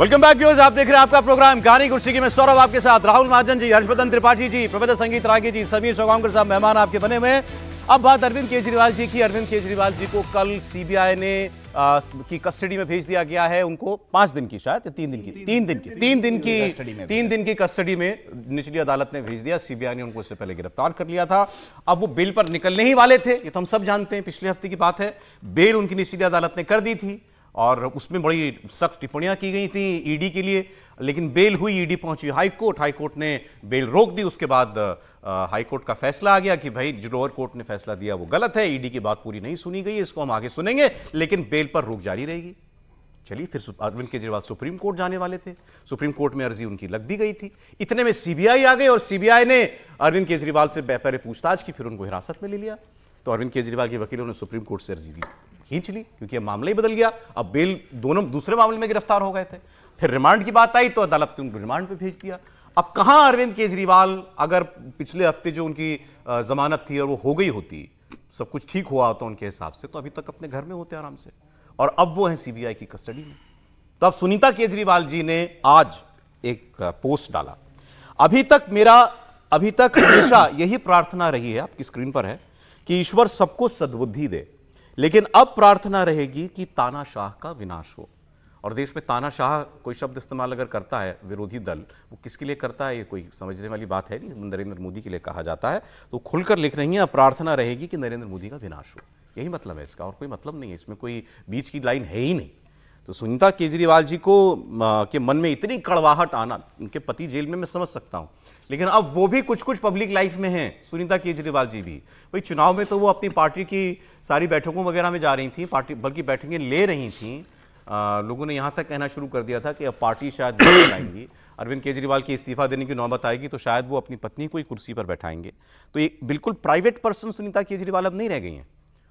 Welcome back views आप देख रहे हैं आपका प्रोग्राम गानी गुरसिकी में सौरभ आपके साथ राहुल महाजन जी हर्षवर्धन त्रिपाठी जी प्रोफेसर संगीत रागी जी समीर सोगांकर साहब मेहमान आपके बने हुए हैं अब बात अरविंद केजरीवाल जी की अरविंद केजरीवाल जी को कल सीबीआई ने आ, की कस्टडी में भेज दिया गया है उनको पांच दिन की शायद तीन दिन की तीन दिन की तीन दिन की तीन दिन की कस्टडी में निचली अदालत ने भेज दिया सीबीआई ने उनको इससे पहले गिरफ्तार कर लिया था अब वो बेल पर निकलने ही वाले थे ये तो हम सब जानते हैं पिछले हफ्ते की बात है बेल उनकी निचली अदालत ने कर दी थी और उसमें बड़ी सख्त टिप्पणियां की गई थी ईडी के लिए लेकिन बेल हुई ईडी पहुंची हाई हाई हाईकोर्ट ने बेल रोक दी उसके बाद हाईकोर्ट का फैसला आ गया कि भाई जो लोअर कोर्ट ने फैसला दिया वो गलत है ईडी की बात पूरी नहीं सुनी गई इसको हम आगे सुनेंगे लेकिन बेल पर रोक जारी रहेगी चलिए फिर अरविंद केजरीवाल सुप्रीम कोर्ट जाने वाले थे सुप्रीम कोर्ट में अर्जी उनकी लग भी गई थी इतने में सीबीआई आ गई और सीबीआई ने अरविंद केजरीवाल से पहले पूछताछ की फिर उनको हिरासत में ले लिया तो अरविंद केजरीवाल के वकीलों ने सुप्रीम कोर्ट से अर्जी दी खींच ली क्योंकि अब मामला ही बदल गया अब बेल दोनों दूसरे मामले में गिरफ्तार हो गए थे फिर रिमांड की बात आई तो अदालत ने उनको रिमांड पर भेज दिया अब कहाँ अरविंद केजरीवाल अगर पिछले हफ्ते जो उनकी जमानत थी और वो हो गई होती सब कुछ ठीक हुआ होता तो उनके हिसाब से तो अभी तक अपने घर में होते आराम से और अब वो हैं सीबीआई की कस्टडी में तो अब सुनीता केजरीवाल जी ने आज एक पोस्ट डाला अभी तक मेरा अभी तक हमेशा यही प्रार्थना रही है आपकी स्क्रीन पर है कि ईश्वर सबको सद्बुद्धि दे लेकिन अब प्रार्थना रहेगी कि तानाशाह का विनाश हो और देश में तानाशाह कोई शब्द इस्तेमाल अगर करता है विरोधी दल वो किसके लिए करता है ये कोई समझने वाली बात है नहीं नरेंद्र मोदी के लिए कहा जाता है तो खुलकर लिख रही हैं अब प्रार्थना रहेगी कि नरेंद्र मोदी का विनाश हो यही मतलब है इसका और कोई मतलब नहीं है इसमें कोई बीच की लाइन है ही नहीं तो सुनीता केजरीवाल जी को के मन में इतनी कड़वाहट आना उनके पति जेल में मैं समझ सकता हूँ लेकिन अब वो भी कुछ कुछ पब्लिक लाइफ में हैं सुनीता केजरीवाल जी भी भाई चुनाव में तो वो अपनी पार्टी की सारी बैठकों वगैरह में जा रही थी पार्टी बल्कि बैठकें ले रही थी आ, लोगों ने यहाँ तक कहना शुरू कर दिया था कि अब पार्टी शायद नहीं आएंगी अरविंद केजरीवाल के इस्तीफा देने की नौबत आएगी तो शायद वो अपनी पत्नी को ही कुर्सी पर बैठाएंगे तो ये बिल्कुल प्राइवेट पर्सन सुनीता केजरीवाल अब नहीं रह गई हैं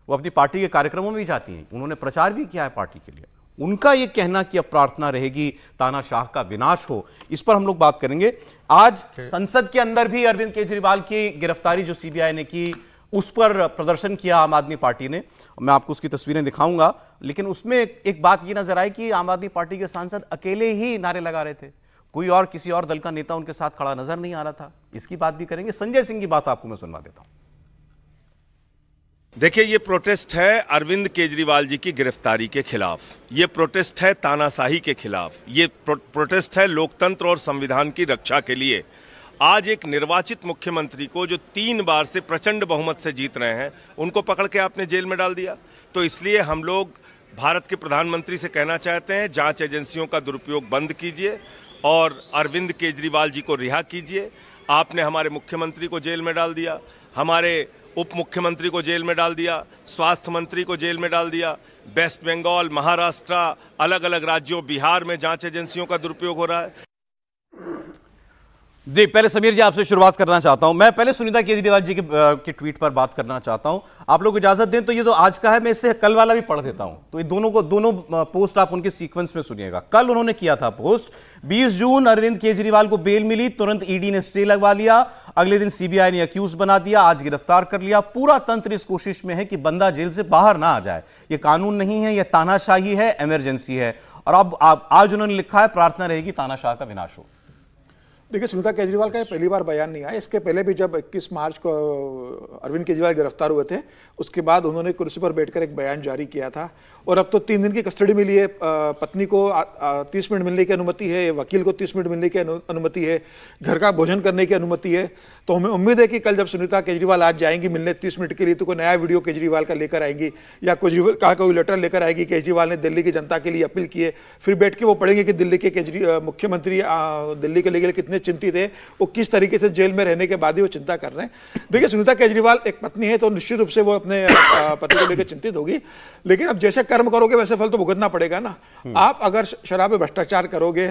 वो अपनी पार्टी के कार्यक्रमों में भी जाती हैं उन्होंने प्रचार भी किया है पार्टी के लिए उनका यह कहना कि अब प्रार्थना रहेगी तानाशाह का विनाश हो इस पर हम लोग बात करेंगे आज संसद के अंदर भी अरविंद केजरीवाल की गिरफ्तारी जो सीबीआई ने की उस पर प्रदर्शन किया आम आदमी पार्टी ने मैं आपको उसकी तस्वीरें दिखाऊंगा लेकिन उसमें एक बात यह नजर आई कि आम आदमी पार्टी के सांसद अकेले ही नारे लगा रहे थे कोई और किसी और दल का नेता उनके साथ खड़ा नजर नहीं आ रहा था इसकी बात भी करेंगे संजय सिंह की बात आपको मैं सुनवा देता हूं देखिए ये प्रोटेस्ट है अरविंद केजरीवाल जी की गिरफ्तारी के खिलाफ ये प्रोटेस्ट है तानाशाही के खिलाफ ये प्रो, प्रोटेस्ट है लोकतंत्र और संविधान की रक्षा के लिए आज एक निर्वाचित मुख्यमंत्री को जो तीन बार से प्रचंड बहुमत से जीत रहे हैं उनको पकड़ के आपने जेल में डाल दिया तो इसलिए हम लोग भारत के प्रधानमंत्री से कहना चाहते हैं जांच एजेंसियों का दुरुपयोग बंद कीजिए और अरविंद केजरीवाल जी को रिहा कीजिए आपने हमारे मुख्यमंत्री को जेल में डाल दिया हमारे उप मुख्यमंत्री को जेल में डाल दिया स्वास्थ्य मंत्री को जेल में डाल दिया वेस्ट बंगाल महाराष्ट्र अलग अलग राज्यों बिहार में जांच एजेंसियों का दुरुपयोग हो रहा है जी पहले समीर जी आपसे शुरुआत करना चाहता हूं मैं पहले सुनीता केजरीवाल जी के, के ट्वीट पर बात करना चाहता हूं आप लोग इजाजत दें तो ये तो आज का है मैं इससे कल वाला भी पढ़ देता हूं तो ये दोनों को दोनों पोस्ट आप उनके सीक्वेंस में सुनिएगा कल उन्होंने किया था पोस्ट 20 जून अरविंद केजरीवाल को बेल मिली तुरंत ईडी e ने स्टे लगवा लिया अगले दिन सीबीआई ने अक्यूज बना दिया आज गिरफ्तार कर लिया पूरा तंत्र इस कोशिश में है कि बंदा जेल से बाहर ना आ जाए ये कानून नहीं है यह तानाशाही है इमरजेंसी है और अब आज उन्होंने लिखा है प्रार्थना रहेगी तानाशाह का विनाश हो देखिए सुनीता केजरीवाल का पहली बार बयान नहीं आया इसके पहले भी जब 21 मार्च को अरविंद केजरीवाल गिरफ्तार हुए थे उसके बाद उन्होंने कुर्सी पर बैठकर एक बयान जारी किया था और अब तो तीन दिन की कस्टडी मिली है पत्नी को तीस मिनट मिलने की अनुमति है वकील को तीस मिनट मिलने की अनुमति है घर का भोजन करने की अनुमति है तो हमें उम्मीद है कि कल जब सुनीता केजरीवाल आज जाएंगी मिलने तीस मिनट के लिए तो कोई नया वीडियो केजरीवाल का लेकर आएंगी या केजरीवाल का कोई लेटर लेकर आएगी केजरीवाल ने दिल्ली की जनता के लिए अपील की है फिर बैठ के वो पढ़ेंगे कि दिल्ली के केजरी मुख्यमंत्री दिल्ली के लेकर कितने चिंतित है वो किस तरीके से जेल में रहने के बाद ही वो चिंता कर रहे हैं देखिए सुनीता केजरीवाल एक पत्नी है तो निश्चित रूप से वो अपने पति को लेकर चिंतित होगी लेकिन अब जैसे कर्म करोगे वैसे फल तो भुगतना पड़ेगा ना हम्म। आप अगर शराब में भ्रष्टाचार करोगे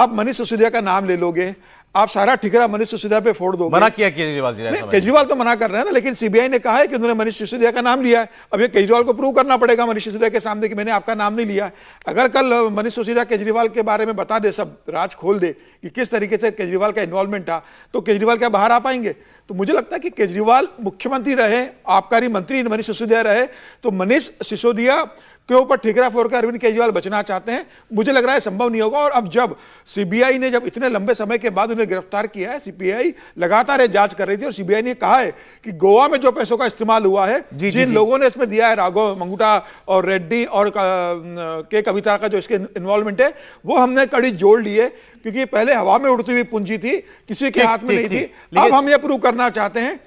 आप मनीष सिसोदिया का नाम ले लोगे आप सारा ठिकरा मनीष सिसोदिया पे फोड़ दो मना किया केजरीवाल जी केजरीवाल तो मना कर रहे हैं ना लेकिन सीबीआई ने कहा है कि उन्होंने मनीष सिसोदिया का नाम लिया है अब ये केजरीवाल को प्रूव करना पड़ेगा मनीष सिसोदिया के सामने कि मैंने आपका नाम नहीं लिया अगर कल मनीष सिसोदिया केजरीवाल के बारे में बता दे सब राज खोल दे कि किस तरीके से केजरीवाल का इन्वॉल्वमेंट था तो केजरीवाल क्या बाहर आ पाएंगे तो मुझे लगता है कि केजरीवाल मुख्यमंत्री रहे आबकारी मंत्री मनीष सिसोदिया रहे तो मनीष सिसोदिया के ऊपर ठीकरा फोर कर अरविंद केजरीवाल बचना चाहते हैं मुझे लग रहा है संभव नहीं होगा और अब जब सीबीआई ने जब इतने लंबे समय के बाद उन्हें गिरफ्तार किया है सीबीआई लगातार ये जांच कर रही थी और सीबीआई ने कहा है कि गोवा में जो पैसों का इस्तेमाल हुआ है जी, जिन जी, लोगों ने इसमें दिया है राघव मंगूटा और रेड्डी और के कविता का जो इसके इन्वॉल्वमेंट है वो हमने कड़ी जोड़ ली है क्योंकि पहले हवा में उड़ती हुई पूंजी थी किसी के हाथ में नहीं थी अब हम ये प्रूव करना चाहते हैं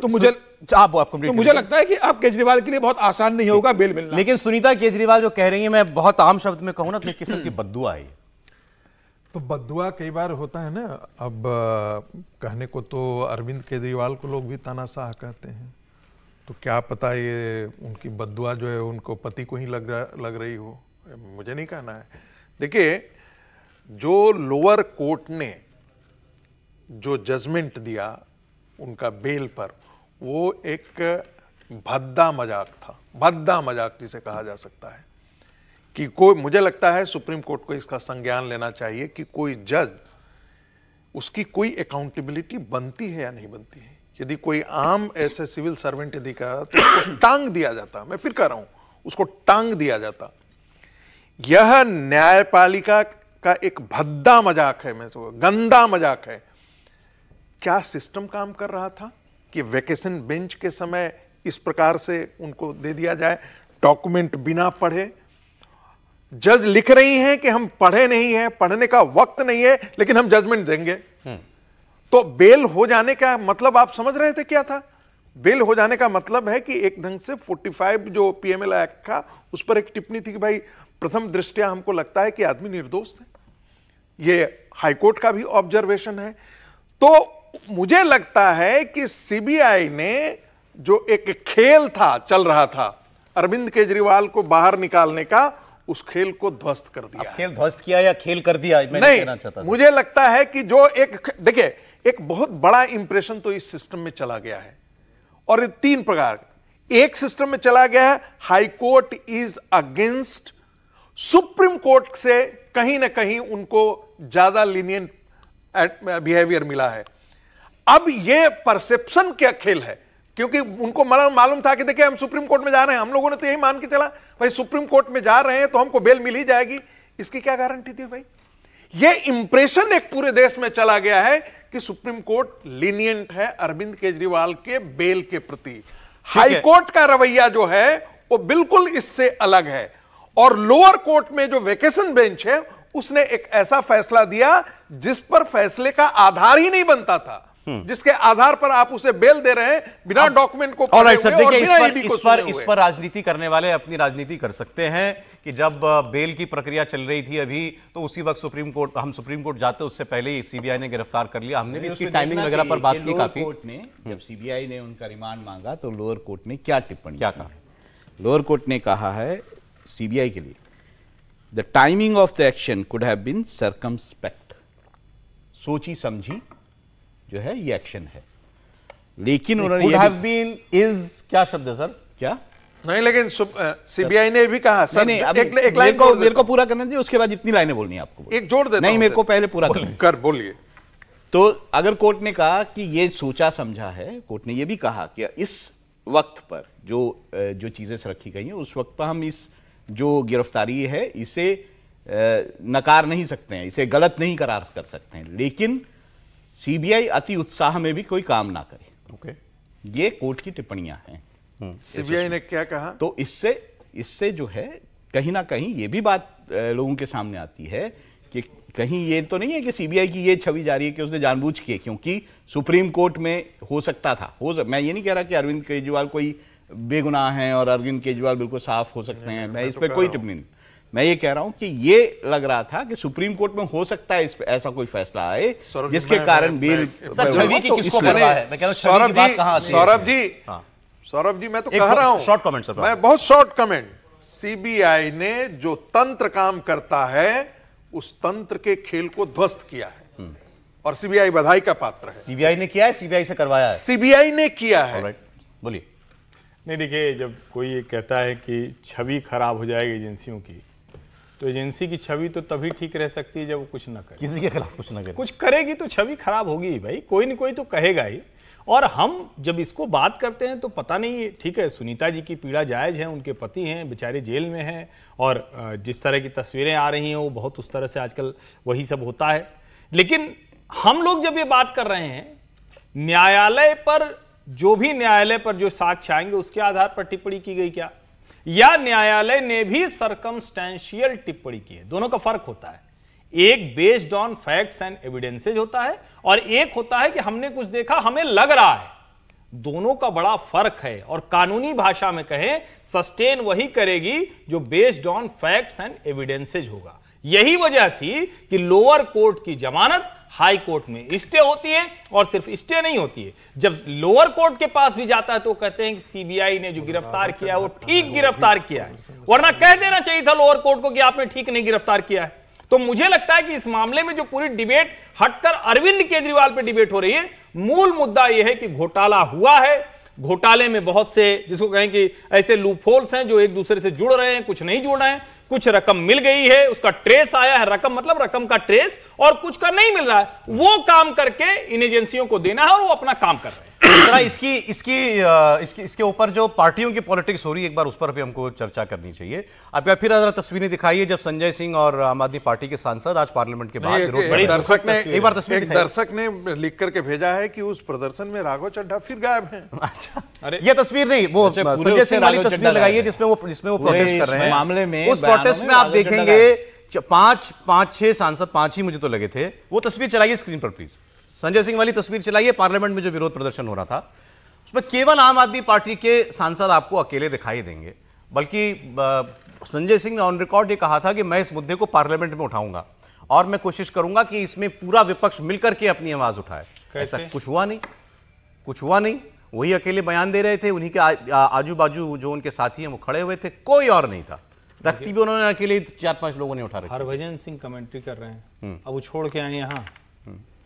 तो मुझे तो आप आप कंप्लीट तो मुझे लगता है कि आप केजरीवाल के लिए बहुत आसान नहीं होगा बेल मिलना लेकिन सुनीता केजरीवाल जो कह रही है मैं बहुत आम शब्द में कहूँ ना तो किस्म की बदुआ है तो बदुआ कई बार होता है ना अब कहने को तो अरविंद केजरीवाल को लोग भी तानाशाह कहते हैं तो क्या पता ये उनकी बदुआ जो है उनको पति को ही लग लग रही हो मुझे नहीं कहना है देखिए जो लोअर कोर्ट ने जो जजमेंट दिया उनका बेल पर वो एक भद्दा मजाक था भद्दा मजाक जिसे कहा जा सकता है कि कोई मुझे लगता है सुप्रीम कोर्ट को इसका संज्ञान लेना चाहिए कि कोई जज उसकी कोई अकाउंटेबिलिटी बनती है या नहीं बनती है यदि कोई आम ऐसे सिविल सर्वेंट यदि रहा तो उसको टांग दिया जाता मैं फिर कह रहा हूं उसको टांग दिया जाता यह न्यायपालिका का एक भद्दा मजाक है मैं तो गंदा मजाक है क्या सिस्टम काम कर रहा था कि वैकेशन बेंच के समय इस प्रकार से उनको दे दिया जाए डॉक्यूमेंट बिना पढ़े जज लिख रही हैं कि हम पढ़े नहीं हैं पढ़ने का वक्त नहीं है लेकिन हम जजमेंट देंगे हम्म। तो बेल हो जाने का मतलब आप समझ रहे थे क्या था बेल हो जाने का मतलब है कि एक ढंग से 45 जो पीएमएल एक्ट था उस पर एक टिप्पणी थी कि भाई प्रथम दृष्टया हमको लगता है कि आदमी निर्दोष है ये हाईकोर्ट का भी ऑब्जर्वेशन है तो मुझे लगता है कि सीबीआई ने जो एक खेल था चल रहा था अरविंद केजरीवाल को बाहर निकालने का उस खेल को ध्वस्त कर दिया खेल ध्वस्त किया या खेल कर दिया मैं नहीं कहना चाहता मुझे लगता है कि जो एक देखिए एक बहुत बड़ा इंप्रेशन तो इस सिस्टम में चला गया है और तीन प्रकार एक सिस्टम में चला गया है high court is against supreme court से कहीं ना कहीं उनको ज्यादा लीनियंट बिहेवियर eh, मिला है अब ये परसेप्शन क्या खेल है क्योंकि उनको मालूम था कि देखिए हम सुप्रीम कोर्ट में जा रहे हैं हम लोगों ने तो यही मान के चला भाई सुप्रीम कोर्ट में जा रहे हैं तो हमको बेल मिल ही जाएगी इसकी क्या गारंटी थी भाई ये इंप्रेशन एक पूरे देश में चला गया है कि सुप्रीम कोर्ट लीनियंट है अरविंद केजरीवाल के बेल के प्रति हाईकोर्ट का रवैया जो है वो बिल्कुल इससे अलग है और लोअर कोर्ट में जो वेकेशन बेंच है उसने एक ऐसा फैसला दिया जिस पर फैसले का आधार ही नहीं बनता था Hmm. जिसके आधार पर आप उसे बेल दे रहे हैं बिना डॉक्यूमेंट को और इस पर इस पर इस पर राजनीति करने वाले अपनी राजनीति कर सकते हैं कि जब बेल की प्रक्रिया चल रही थी अभी तो उसी वक्त सुप्रीम कोर्ट हम सुप्रीम कोर्ट जाते उससे पहले ही सीबीआई ने गिरफ्तार कर लिया हमने भी इसकी टाइमिंग वगैरह पर बात की काफी कोर्ट ने hmm. जब सीबीआई ने उनका रिमांड मांगा तो लोअर कोर्ट ने क्या टिप्पणी क्या कहा लोअर कोर्ट ने कहा है सीबीआई के लिए the timing of the action could have been circumspect सोची समझी जो है ये एक्शन है लेकिन उन्होंने हैव बीन इज क्या शब्द है सर क्या नहीं लेकिन सीबीआई ने भी कहा सर एक, एक लाइन को मेरे को पूरा करना चाहिए उसके बाद इतनी लाइनें बोलनी है आपको एक जोड़ देना नहीं मेरे को पहले पूरा करना कर बोलिए तो अगर कोर्ट ने कहा कि ये सोचा समझा है कोर्ट ने ये भी कहा कि इस वक्त पर जो जो चीज़ें रखी गई हैं उस वक्त पर हम इस जो गिरफ्तारी है इसे नकार नहीं सकते हैं इसे गलत नहीं करार कर सकते हैं लेकिन सीबीआई अति उत्साह में भी कोई काम ना करे ओके okay. ये कोर्ट की टिप्पणियां हैं हम्म। सीबीआई ने क्या कहा तो इससे इससे जो है कहीं ना कहीं ये भी बात लोगों के सामने आती है कि कहीं ये तो नहीं है कि सीबीआई की ये छवि जा रही है कि उसने जानबूझ के क्योंकि सुप्रीम कोर्ट में हो सकता था हो सक, मैं ये नहीं कह रहा कि अरविंद केजरीवाल कोई बेगुनाह हैं और अरविंद केजरीवाल बिल्कुल साफ हो सकते हैं मैं इस तो पर कोई टिप्पणी नहीं मैं ये कह रहा हूं कि ये लग रहा था कि सुप्रीम कोर्ट में हो सकता है इस ऐसा कोई फैसला आए जिसके कारण बील सौरभ जी सौरभ जी हाँ। सौरभ जी मैं तो कह रहा हूं शॉर्ट कमेंट सर मैं बहुत शॉर्ट कमेंट सीबीआई ने जो तंत्र काम करता है उस तंत्र के खेल को ध्वस्त किया है हम्म। और सीबीआई बधाई का पात्र है सीबीआई ने किया है सीबीआई से करवाया है सीबीआई ने किया है बोलिए नहीं देखिए जब कोई ये कहता है कि छवि खराब हो जाएगी एजेंसियों की तो एजेंसी की छवि तो तभी ठीक रह सकती है जब वो कुछ ना करे किसी के खिलाफ कुछ ना करे कुछ करेगी तो छवि खराब होगी भाई कोई ना कोई तो कहेगा ही और हम जब इसको बात करते हैं तो पता नहीं ठीक है सुनीता जी की पीड़ा जायज़ है उनके पति हैं बेचारे जेल में हैं और जिस तरह की तस्वीरें आ रही हैं वो बहुत उस तरह से आजकल वही सब होता है लेकिन हम लोग जब ये बात कर रहे हैं न्यायालय पर जो भी न्यायालय पर जो साक्ष्य आएंगे उसके आधार पर टिप्पणी की गई क्या या न्यायालय ने भी सरकमस्टेंशियल टिप्पणी की है दोनों का फर्क होता है एक based on facts and evidences होता है और एक होता है कि हमने कुछ देखा हमें लग रहा है दोनों का बड़ा फर्क है और कानूनी भाषा में कहें सस्टेन वही करेगी जो based on facts and evidences होगा यही वजह थी कि लोअर कोर्ट की जमानत हाई कोर्ट में स्टे होती है और सिर्फ स्टे नहीं होती है जब लोअर कोर्ट के पास भी जाता है तो कहते हैं कि सीबीआई ने जो गिरफ्तार किया वो ठीक गिरफ्तार किया है वरना कह देना चाहिए था लोअर कोर्ट को कि आपने ठीक नहीं गिरफ्तार किया है तो मुझे लगता है कि इस मामले में जो पूरी डिबेट हटकर अरविंद केजरीवाल पर डिबेट हो रही है मूल मुद्दा यह है कि घोटाला हुआ है घोटाले में बहुत से जिसको कहें कि ऐसे लूफोल्स हैं जो एक दूसरे से जुड़ रहे हैं कुछ नहीं जुड़ रहे हैं कुछ रकम मिल गई है उसका ट्रेस आया है रकम मतलब रकम का ट्रेस और कुछ का नहीं मिल रहा है वो काम करके इन एजेंसियों को देना है और वो अपना काम कर रहे हैं इसकी इसकी इसकी इसके ऊपर जो पार्टियों की पॉलिटिक्स हो रही है एक बार उस पर भी हमको चर्चा करनी चाहिए आपका फिर अगर तस्वीरें दिखाइए जब संजय सिंह और आम आदमी पार्टी के सांसद आज पार्लियामेंट के बाहर एक दर्शक ने एक बार तस्वीर दर्शक ने लिख करके भेजा है कि उस प्रदर्शन में राघव चड्ढा फिर गायब है अच्छा ये तस्वीर नहीं वो अच्छा, संजय सिंह वाली तस्वीर है जिसमें वो जिसमें वो प्रोटेस्ट कर रहे हैं मामले में उस प्रोटेस्ट में आप देखेंगे पांच पांच छह सांसद पांच ही मुझे तो लगे थे वो तस्वीर चलाइए स्क्रीन पर प्लीज संजय सिंह वाली तस्वीर चलाइए पार्लियामेंट में जो विरोध प्रदर्शन हो रहा था उसमें केवल आम आदमी पार्टी के सांसद आपको अकेले दिखाई देंगे बल्कि संजय सिंह ने ऑन रिकॉर्ड ये कहा था कि मैं इस मुद्दे को पार्लियामेंट में उठाऊंगा और मैं कोशिश करूंगा कि इसमें पूरा विपक्ष मिलकर के अपनी आवाज उठाए ऐसा कुछ हुआ नहीं कुछ हुआ नहीं वही अकेले बयान दे रहे थे उन्हीं के आजू बाजू जो उनके साथी हैं वो खड़े हुए थे कोई और नहीं था दख्ती भी उन्होंने अकेले चार पांच लोगों ने उठा रखा हरभजन सिंह कमेंट्री कर रहे हैं हम्म। अब वो छोड़ के आए यहाँ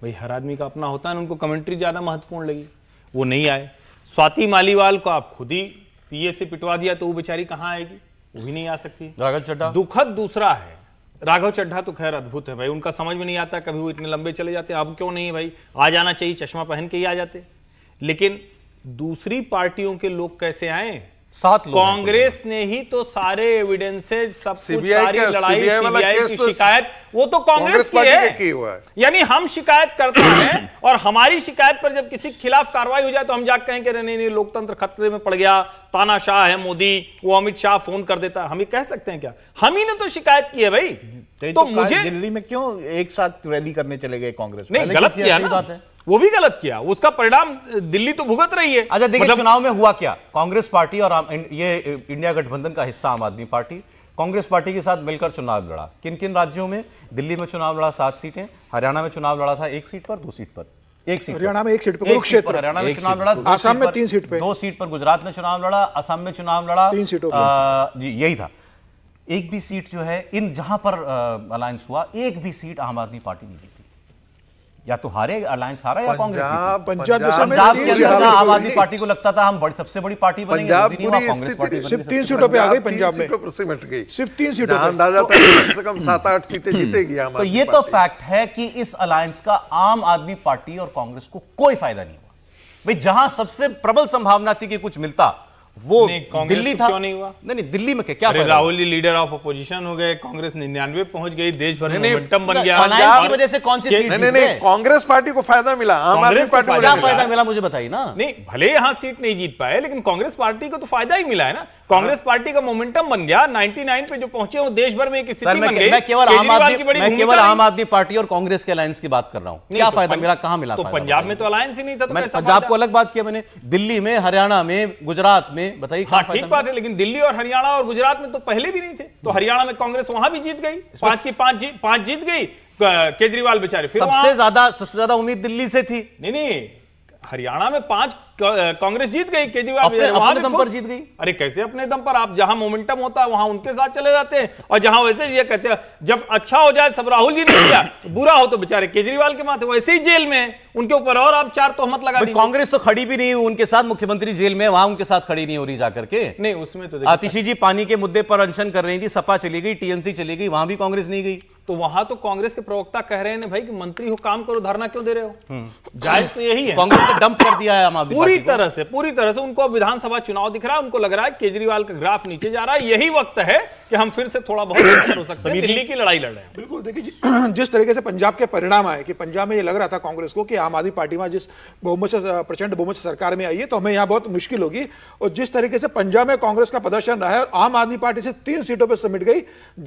भाई हर आदमी का अपना होता है उनको कमेंट्री ज़्यादा महत्वपूर्ण लगी वो नहीं आए स्वाति मालीवाल को आप खुद ही पीए से पिटवा दिया तो वो बेचारी कहाँ आएगी वो भी नहीं आ सकती राघव चड्ढा दुखद दूसरा है राघव चड्ढा तो खैर अद्भुत है भाई उनका समझ में नहीं आता कभी वो इतने लंबे चले जाते अब क्यों नहीं भाई आ जाना चाहिए चश्मा पहन के ही आ जाते लेकिन दूसरी पार्टियों के लोग कैसे आए सात लोग कांग्रेस ने ही तो सारे एविडेंसेज सब CBI सारी लड़ाई सीबीआई की तो शिकायत वो तो कांग्रेस की है, की हुआ है। यानी हम शिकायत करते हैं और हमारी शिकायत पर जब किसी के खिलाफ कार्रवाई हो जाए तो हम जाकर कहें कि नहीं नहीं लोकतंत्र खतरे में पड़ गया तानाशाह है मोदी वो अमित शाह फोन कर देता है हम ही कह सकते हैं क्या हम ही ने तो शिकायत की है भाई तो, तो मुझे दिल्ली में क्यों एक साथ रैली करने चले गए कांग्रेस नहीं गलत तो किया बात है वो भी गलत किया उसका परिणाम दिल्ली तो भुगत रही है अच्छा देखिए मतलब... चुनाव में हुआ क्या कांग्रेस पार्टी और ये इंडिया गठबंधन का हिस्सा आम आदमी पार्टी कांग्रेस पार्टी के साथ मिलकर चुनाव लड़ा किन किन राज्यों में दिल्ली में चुनाव लड़ा सात सीटें हरियाणा में चुनाव लड़ा था एक सीट पर दो सीट पर एक सीट हरियाणा में एक सीट पर कुरुक्षेत्र हरियाणा में चुनाव लड़ा आसाम में तीन सीट पर दो सीट पर गुजरात में चुनाव लड़ा असम में चुनाव लड़ा तीन सीटों पर जी यही था एक भी सीट जो है इन जहां पर अलायंस हुआ एक भी सीट आम आदमी पार्टी ने दी या तो हारे अलायंस हारा या कांग्रेस पंजाब पंजाब के अंदर आम आदमी पार्टी को लगता था हम बड़ी सबसे बड़ी पार्टी बनेंगे सिर्फ तीन सीटों पे आ गई पंजाब में सिमट सिर्फ तीन सीटों पे अंदाजा था कम से कम सात आठ सीटें जीतेगी तो ये तो फैक्ट है कि इस अलायंस का आम आदमी पार्टी और कांग्रेस को कोई फायदा नहीं हुआ भाई जहां सबसे प्रबल संभावना थी कि कुछ मिलता वो दिल्ली तो था क्यों नहीं हुआ नहीं नहीं दिल्ली में क्या क्या राहुल लीडर ऑफ अपोजिशन हो गए कांग्रेस निन्यानवे पहुंच गई देश भर में बन गया की वजह से कौन सी सीट नहीं नहीं कांग्रेस पार्टी को फायदा मिला आम आदमी पार्टी को क्या फायदा मिला मुझे बताइए ना नहीं भले यहाँ सीट नहीं जीत पाए लेकिन कांग्रेस पार्टी को तो फायदा ही मिला है ना कांग्रेस हाँ। पार्टी का मोमेंटम बन गया नाइनटी पे जो पहुंचे वो देश भर में एक केवल आम आदमी केवल आम आदमी पार्टी और कांग्रेस के अलायंस की बात कर रहा हूँ क्या तो फायदा मिला कहा मिला तो पंजाब में तो अलायंस ही नहीं था तो पंजाब को अलग बात किया मैंने दिल्ली में हरियाणा में गुजरात में बताइए हाँ ठीक बात है लेकिन दिल्ली और हरियाणा और गुजरात में तो पहले भी नहीं थे तो हरियाणा में कांग्रेस वहां भी जीत गई पांच की पांच जीत पांच जीत गई केजरीवाल बेचारे फिर सबसे ज्यादा सबसे ज्यादा उम्मीद दिल्ली से थी नहीं नहीं हरियाणा में पांच कांग्रेस जीत गई केजरीवाल अपने, अपने दम पर जीत गई अरे कैसे अपने दम पर आप जहां मोमेंटम होता है वहां उनके साथ चले जाते हैं और जहां वैसे ये कहते हैं जब अच्छा हो जाए सब राहुल जी ने किया तो बुरा हो तो बेचारे केजरीवाल के माथे वैसे ही जेल में उनके ऊपर और आप चार तोहमत लगा कांग्रेस तो खड़ी भी नहीं हुई उनके साथ मुख्यमंत्री जेल में वहां उनके साथ खड़ी नहीं हो रही जाकर के नहीं उसमें तो आतिशी जी पानी के मुद्दे पर अनशन कर रही थी सपा चली गई टीएमसी चली गई वहां भी कांग्रेस नहीं गई तो वहां तो कांग्रेस के प्रवक्ता कह रहे हैं भाई कि मंत्री हो काम करो धरना क्यों दे रहे हो हम्म। जायज तो यही है कांग्रेस ने डंप कर दिया है आम पूरी तरह से पूरी तरह से उनको विधानसभा चुनाव दिख रहा है उनको लग रहा है केजरीवाल का ग्राफ नीचे जा रहा है यही वक्त है कि हम फिर से थोड़ा बहुत हो सकते हैं दिल्ली की लड़ाई लड़ रहे हैं बिल्कुल देखिए जिस तरीके से पंजाब के परिणाम आए कि पंजाब में ये लग रहा था कांग्रेस को कि आम आदमी पार्टी में जिस बहुमत प्रचंड बहुमत सरकार में आई है तो हमें यहाँ बहुत मुश्किल होगी और जिस तरीके से पंजाब में कांग्रेस का प्रदर्शन रहा है आम आदमी पार्टी से तीन सीटों पर समिट गई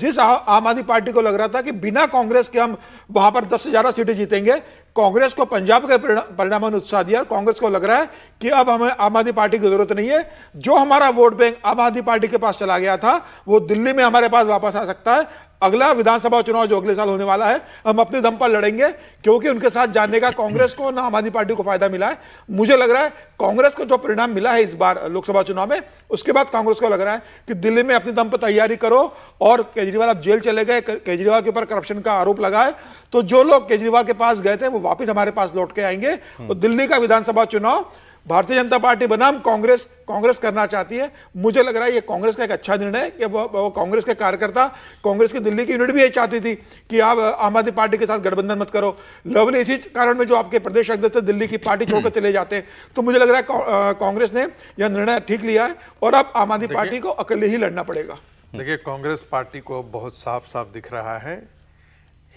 जिस आम आदमी पार्टी को लग रहा था कि बिना कांग्रेस के हम वहां पर दस ग्यारह सीटें जीतेंगे कांग्रेस को पंजाब के परिणाम ने उत्साह दिया कांग्रेस को लग रहा है कि अब हमें आम आदमी पार्टी की जरूरत नहीं है जो हमारा वोट बैंक आम आदमी पार्टी के पास चला गया था वो दिल्ली में हमारे पास वापस आ सकता है अगला विधानसभा चुनाव जो अगले साल होने वाला है हम अपने दम पर लड़ेंगे क्योंकि उनके साथ जाने का कांग्रेस को ना आम आदमी पार्टी को फायदा मिला है मुझे लग रहा है कांग्रेस को जो परिणाम मिला है इस बार लोकसभा चुनाव में उसके बाद कांग्रेस को लग रहा है कि दिल्ली में अपने दम पर तैयारी करो और केजरीवाल अब जेल चले गए केजरीवाल के ऊपर करप्शन का आरोप लगा है तो जो लोग केजरीवाल के पास गए थे वो वापस हमारे पास लौट के आएंगे और तो दिल्ली का विधानसभा चुनाव भारतीय जनता पार्टी बनाम कांग्रेस कांग्रेस करना चाहती है मुझे लग रहा है ये कांग्रेस का एक अच्छा निर्णय है कि वो, वो कांग्रेस के कार्यकर्ता कांग्रेस की दिल्ली की यूनिट भी ये चाहती थी कि आप आम आदमी पार्टी के साथ गठबंधन मत करो लवली इसी कारण में जो आपके प्रदेश अध्यक्ष थे दिल्ली की पार्टी छोड़कर चले जाते हैं तो मुझे लग रहा है कांग्रेस ने यह निर्णय ठीक लिया है और अब आम आदमी पार्टी को अकेले ही लड़ना पड़ेगा देखिए कांग्रेस पार्टी को बहुत साफ साफ दिख रहा है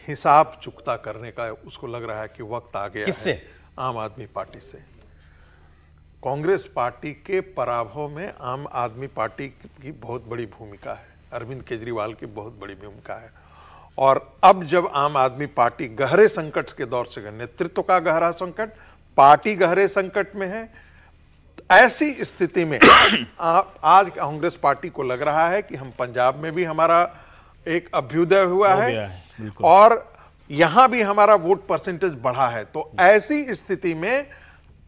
हिसाब चुकता करने का उसको लग रहा है कि वक्त आ गया किससे? आम आदमी पार्टी से कांग्रेस पार्टी के पराभव में आम आदमी पार्टी की बहुत बड़ी भूमिका है अरविंद केजरीवाल की बहुत बड़ी भूमिका है और अब जब आम आदमी पार्टी गहरे संकट के दौर से नेतृत्व का गहरा संकट पार्टी गहरे संकट में है ऐसी स्थिति में आ, आज कांग्रेस पार्टी को लग रहा है कि हम पंजाब में भी हमारा एक अभ्युदय हुआ है और यहां भी हमारा वोट परसेंटेज बढ़ा है तो ऐसी स्थिति में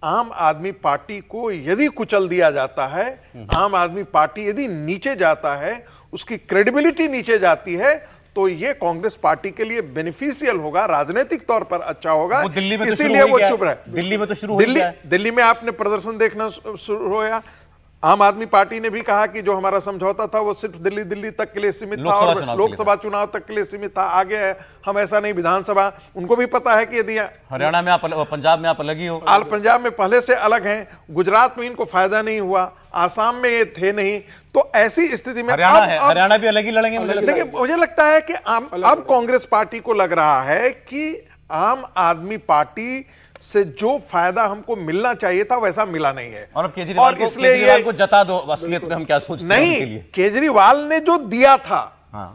आम आदमी पार्टी को यदि कुचल दिया जाता है हम्म। आम आदमी पार्टी यदि नीचे जाता है उसकी क्रेडिबिलिटी नीचे जाती है तो ये कांग्रेस पार्टी के लिए बेनिफिशियल होगा राजनीतिक तौर पर अच्छा होगा तो इसीलिए वो चुप रहे दिल्ली में तो शुरू दिल्ली दिल्ली में आपने प्रदर्शन देखना शुरू होया आम आदमी पार्टी ने भी कहा कि जो हमारा समझौता था वो सिर्फ दिल्ली दिल्ली तक के लिए सीमित था और लोकसभा चुनाव तक के लिए सीमित था आगे है हम ऐसा नहीं विधानसभा उनको भी पता है कि यदि हरियाणा में आप पंजाब में आप अलग ही हो पंजाब में पहले से अलग हैं गुजरात में इनको फायदा नहीं हुआ आसाम में ये थे नहीं तो ऐसी स्थिति में हरियाणा भी अलग ही लड़ेंगे देखिए मुझे लगता है कि अब कांग्रेस पार्टी को लग रहा है कि आम आदमी पार्टी से जो फायदा हमको मिलना चाहिए था वैसा मिला नहीं है और केजरीवाल को, इसलिए केजरीवाल को जता दो असलियत में हम क्या सोचते नहीं केजरीवाल ने जो दिया था हाँ।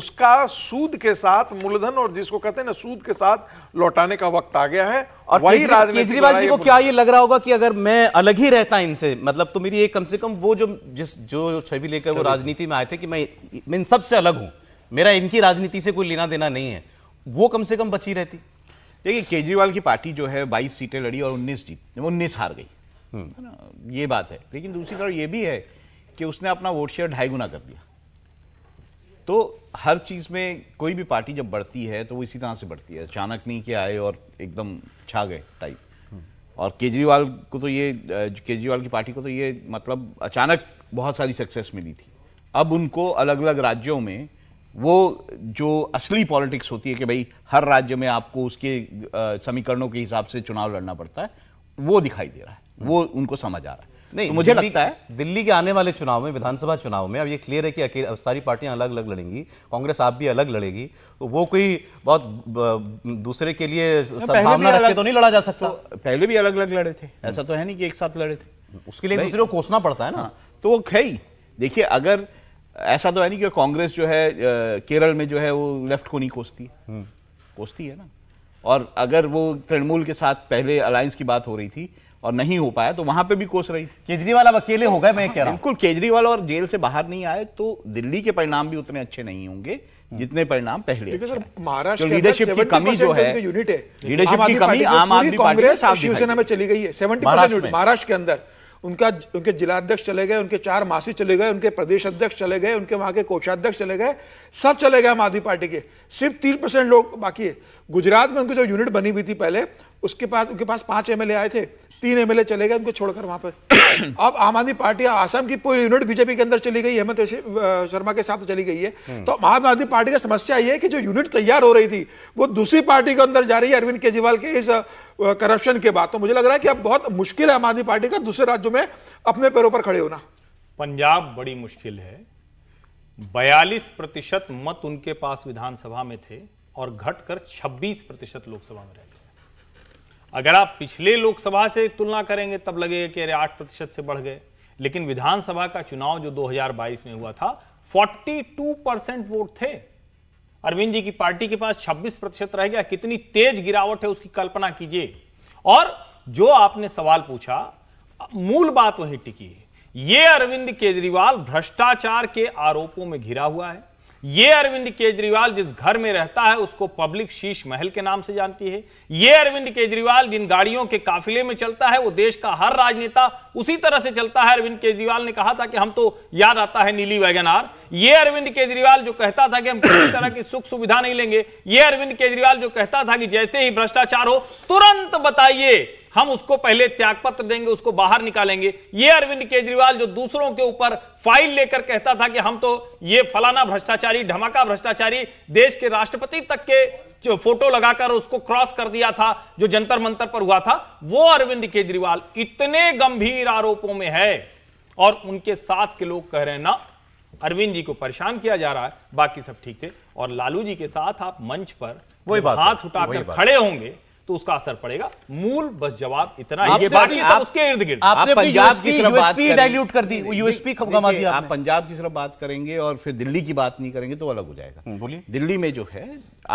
उसका सूद के साथ मूलधन और जिसको कहते हैं ना सूद के साथ लौटाने का वक्त आ गया है और वही केजरीवाल जी को क्या ये लग रहा होगा कि अगर मैं अलग ही रहता इनसे मतलब तो मेरी एक कम से कम वो जो जिस जो छवि लेकर वो राजनीति में आए थे कि मैं इन सबसे अलग हूं मेरा इनकी राजनीति से कोई लेना देना नहीं है वो कम से कम बची रहती देखिए केजरीवाल की पार्टी जो है बाईस सीटें लड़ी और उन्नीस जीत उन्नीस हार गई हम्म। है ना ये बात है लेकिन दूसरी तरफ ये भी है कि उसने अपना वोट शेयर ढाई गुना कर दिया तो हर चीज़ में कोई भी पार्टी जब बढ़ती है तो वो इसी तरह से बढ़ती है अचानक नहीं कि आए और एकदम छा गए टाइप हम्म। और केजरीवाल को तो ये केजरीवाल की पार्टी को तो ये मतलब अचानक बहुत सारी सक्सेस मिली थी अब उनको अलग अलग राज्यों में वो जो असली पॉलिटिक्स होती है कि भाई हर राज्य में आपको उसके समीकरणों के हिसाब से चुनाव लड़ना पड़ता है वो दिखाई दे रहा है वो उनको समझ आ रहा है नहीं तो मुझे लगता है दिल्ली के आने वाले चुनाव में विधानसभा चुनाव में अब ये क्लियर है कि अकेले सारी पार्टियां अलग अलग लड़ेंगी कांग्रेस आप भी अलग लड़ेगी तो वो कोई बहुत दूसरे के लिए संभावना रख के तो नहीं लड़ा जा सकता तो पहले भी अलग अलग लड़े थे ऐसा तो है नहीं कि एक साथ लड़े थे उसके लिए दूसरे को कोसना पड़ता है ना हाँ, तो वो खे देखिए अगर ऐसा तो है नहीं कि कांग्रेस जो है केरल में जो है वो लेफ्ट को नहीं कोसती हम्म। कोसती है ना और अगर वो तृणमूल के साथ पहले अलायंस की बात हो रही थी और नहीं हो पाया तो वहां पे भी कोस रही थी केजरीवाल अब अकेले हो गए मैं कह रहा बिल्कुल केजरीवाल और जेल से बाहर नहीं आए तो दिल्ली के परिणाम भी उतने अच्छे नहीं होंगे हम्म। जितने परिणाम पहले महाराष्ट्र लीडरशिप की कमी जो है यूनिट है लीडरशिप की कमी आम आदमी पार्टी शिवसेना में चली गई है महाराष्ट्र के अंदर उनका उनके जिलाध्यक्ष चले गए उनके चार मासी चले गए उनके प्रदेश अध्यक्ष चले गए उनके वहाँ के कोषाध्यक्ष चले गए सब चले गए आम आदमी पार्टी के सिर्फ तीस परसेंट लोग बाकी है गुजरात में उनकी जो यूनिट बनी हुई थी पहले उसके पास उनके पास पाँच एम आए थे तीन एम चले गए उनको छोड़कर वहाँ पर अब आम आदमी पार्टी आसाम की पूरी यूनिट बीजेपी के अंदर चली गई हेमंत शर्मा के साथ चली गई है हम्म। तो आम आदमी पार्टी की समस्या ये है कि जो यूनिट तैयार हो रही थी वो दूसरी पार्टी के अंदर जा रही है अरविंद केजरीवाल के इस करप्शन के बाद तो मुझे लग रहा है कि अब बहुत मुश्किल है आम आदमी पार्टी का दूसरे राज्यों में अपने पैरों पर खड़े होना पंजाब बड़ी मुश्किल है बयालीस प्रतिशत मत उनके पास विधानसभा में थे और घटकर 26 प्रतिशत लोकसभा में रह गए अगर आप पिछले लोकसभा से तुलना करेंगे तब लगेगा कि अरे आठ प्रतिशत से बढ़ गए लेकिन विधानसभा का चुनाव जो 2022 में हुआ था 42 परसेंट वोट थे अरविंद जी की पार्टी के पास 26 प्रतिशत रह गया कितनी तेज गिरावट है उसकी कल्पना कीजिए और जो आपने सवाल पूछा मूल बात वही टिकी है ये अरविंद केजरीवाल भ्रष्टाचार के आरोपों में घिरा हुआ है ये अरविंद केजरीवाल जिस घर में रहता है उसको पब्लिक शीश महल के नाम से जानती है ये अरविंद केजरीवाल जिन गाड़ियों के काफिले में चलता है वो देश का हर राजनेता उसी तरह से चलता है अरविंद केजरीवाल ने कहा था कि हम तो याद आता है नीली वैगन आर ये अरविंद केजरीवाल जो कहता था कि हम किसी तरह की सुख सुविधा नहीं लेंगे ये अरविंद केजरीवाल जो कहता था कि जैसे ही भ्रष्टाचार हो तुरंत बताइए हम उसको पहले त्यागपत्र देंगे उसको बाहर निकालेंगे ये अरविंद केजरीवाल जो दूसरों के ऊपर फाइल लेकर कहता था कि हम तो ये फलाना भ्रष्टाचारी धमाका भ्रष्टाचारी देश के राष्ट्रपति तक के जो फोटो लगाकर उसको क्रॉस कर दिया था जो जंतर मंतर पर हुआ था वो अरविंद केजरीवाल इतने गंभीर आरोपों में है और उनके साथ के लोग कह रहे हैं ना अरविंद जी को परेशान किया जा रहा है बाकी सब ठीक थे और लालू जी के साथ आप मंच पर वही बात हाथ उठाकर खड़े होंगे तो उसका असर पड़ेगा मूल बस जवाब इतना ये बाकी आप, उसके इर्द गिर्द आपने पंजाब की तरफ बात डाइल्यूट कर दी यूएसपी गमा दिया आप पंजाब की सिर्फ बात करेंगे और फिर दिल्ली की बात नहीं करेंगे तो अलग हो जाएगा हम्म, बोलिए दिल्ली में जो है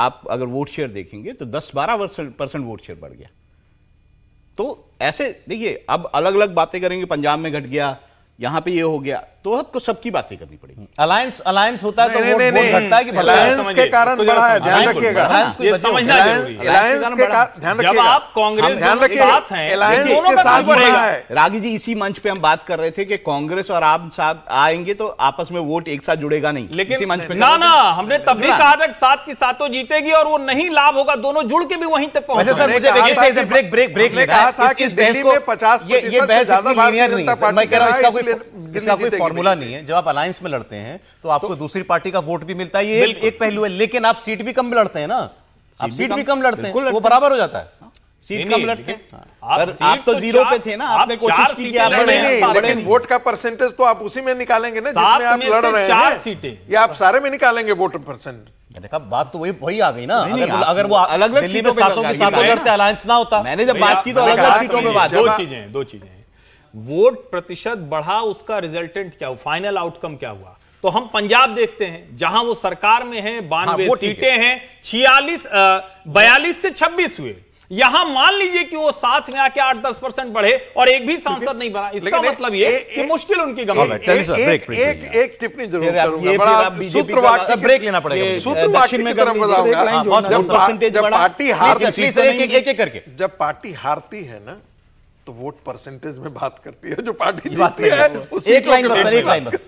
आप अगर वोट शेयर देखेंगे तो दस बारह परसेंट वोट शेयर बढ़ गया तो ऐसे देखिए अब अलग अलग बातें करेंगे पंजाब में घट गया यहां पे ये हो गया तो आपको सबकी बातें करनी पड़ेगी अलायंस हम्म। अलायंस होता है तो वोट घटता है कि अलायंस तो के कारण बड़ा है ध्यान रखिएगा अलायंस को समझना है अलायंस के कारण ध्यान रखिएगा जब आप कांग्रेस हाँ, ध्यान रखिएगा अलायंस तो के साथ बढ़ेगा रागी जी इसी मंच पे हम बात कर रहे थे कि कांग्रेस और आप साथ आएंगे तो आपस में वोट एक साथ जुड़ेगा नहीं लेकिन मंच पे ना ना हमने तब भी कहा था साथ की सातों जीतेगी और वो नहीं लाभ होगा दोनों जुड़ के भी वहीं तक पहुंचे सर मुझे देखिए इसे ब्रेक ब्रेक ब्रेक कहा था कि इस बहस को पचास ये बहस ज्यादा मैं कह रहा हूं इसका कोई फॉर्मूला नहीं है जब आप अलायंस में लड़ते हैं तो आपको तो, दूसरी पार्टी का वोट भी मिलता है ये एक पहलू है लेकिन आप सीट भी कम लड़ते हैं ना आप सीट भी कम लड़ते हैं वो बराबर हो जाता है सीट हाँ। कम लड़ते आप, आप तो जीरो तो पे थे ना आपने कोशिश की कि आप बड़े वोट का परसेंटेज तो आप उसी में निकालेंगे ना जिसमें आप लड़ रहे हैं सीटें ये आप सारे में निकालेंगे वोट परसेंट मैंने कहा बात तो वही वही आ गई ना नहीं, अगर, नहीं, अगर वो अलग अलग सीटों में सातों के सातों लड़ते अलायंस ना होता मैंने जब बात की तो अलग अलग सीटों में बात दो चीजें दो चीजें वोट प्रतिशत बढ़ा उसका रिजल्टेंट क्या हुआ फाइनल आउटकम क्या हुआ तो हम पंजाब देखते हैं जहां वो सरकार में है बानवे हाँ, सीटें हैं छियालीस बयालीस से छब्बीस हुए यहां मान लीजिए कि वो साथ में आके आठ दस परसेंट बढ़े और एक भी सांसद नहीं बना इसका मतलब ये कि मुश्किल उनकी गवर्नमेंट एक एक एक टिप्पणी जरूर सूत्रवाक्य ब्रेक लेना पड़ेगा सूत्रवाक्य में गर्म बताऊंगा जब पार्टी हार एक करके जब पार्टी हारती है ना तो वोट परसेंटेज में बात करती है जो पार्टी जीतती है उसी एक लाइन बस एक लाइन बस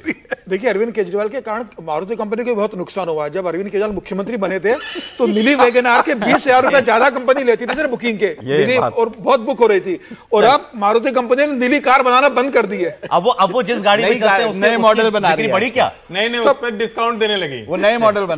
देखिए अरविंद केजरीवाल के कारण मारुति कंपनी को बहुत नुकसान हुआ जब अरविंद केजरीवाल मुख्यमंत्री बने थे तो मिली वेगनार के बीस हजार रुपए ज्यादा कंपनी लेती थी सर बुकिंग के मिली और बहुत बुक हो रही थी और अब मारुति कंपनी ने नीली कार बनाना बंद कर दी है अब वो अब वो जिस गाड़ी में चलते हैं उसके मॉडल बना रही है बड़ी क्या नहीं नहीं उस पर डिस्काउंट देने लगी वो नए मॉडल